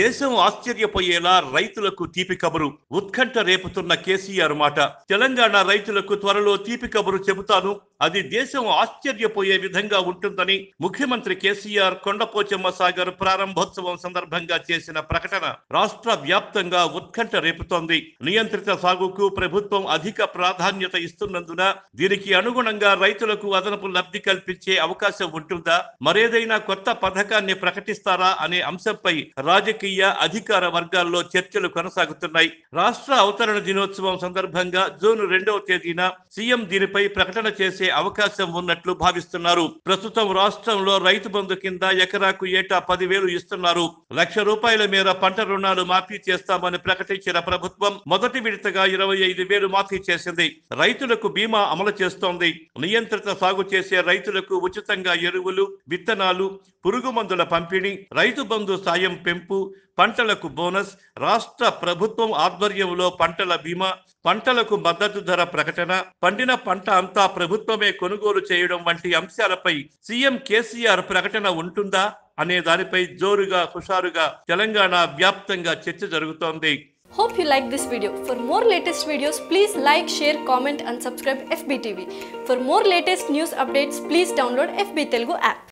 దేశం ఆశ్చర్యపోయేలా రైతులకు తీపి కబురు ఉత్కంఠ రేపుతున్న కేసీఆర్ మాట తెలంగాణ రైతులకు త్వరలో తీపి కబురు చెబుతాను అది దేశం ఆశ్చర్యపోయే విధంగా ఉంటుందని ముఖ్యమంత్రి కేసీఆర్ కొండపోచమ్మ సాగర్ ప్రారంభోత్సవం సందర్భంగా చేసిన ప్రకటన రాష్ట్ర వ్యాప్తంగా ఉత్కంఠ రేపుతోంది నియంత్రిత సాగుకు ప్రభుత్వం అధిక ప్రాధాన్యత ఇస్తున్నందున దీనికి అనుగుణంగా రైతులకు అదనపు లబ్ధి కల్పించే అవకాశం ఉంటుందా మరేదైనా కొత్త పథకాన్ని ప్రకటిస్తారా అనే అంశంపై రాజకీయ అధికార వర్గాల్లో చర్చలు కొనసాగుతున్నాయి రాష్ట్ర అవతరణ దినోత్సవం సందర్భంగా జూన్ రెండవ తేదీన సీఎం దీనిపై ప్రకటన చేసే చేరే అవకాశం ఉన్నట్లు భావిస్తున్నారు ప్రస్తుతం రాష్ట్రంలో రైతు బంధు కింద ఎకరాకు ఏటా పదివేలు ఇస్తున్నారు లక్ష రూపాయల మేర పంట రుణాలు మాఫీ చేస్తామని ప్రకటించిన ప్రభుత్వం మొదటి విడతగా ఇరవై ఐదు వేలు మాఫీ చేసింది రైతులకు బీమా అమలు చేస్తోంది నియంత్రిత సాగు చేసే రైతులకు ఉచితంగా ఎరువులు విత్తనాలు పురుగు మందుల పంపిణీ రైతు బంధు సాయం పెంపు పంటలకు బోనస్ రాష్ట్ర ప్రభుత్వం ఆధ్వర్యంలో పంటల బీమా పంటలకు మద్దతు ధర ప్రకటన పండిన పంట అంతా ప్రభుత్వమే కొనుగోలు చేయడం వంటి అంశాలపై సీఎం కేసీఆర్ ప్రకటన ఉంటుందా అనే దానిపై జోరుగా హుషారుగా తెలంగాణ వ్యాప్తంగా చర్చ జరుగుతోంది Hope you like this video. For more latest videos, please like, share, comment and subscribe FBTV. For more latest news updates, please download FB Telugu app.